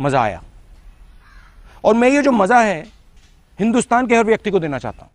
मज़ा आया और मैं ये जो मज़ा है हिंदुस्तान के हर व्यक्ति को देना चाहता हूँ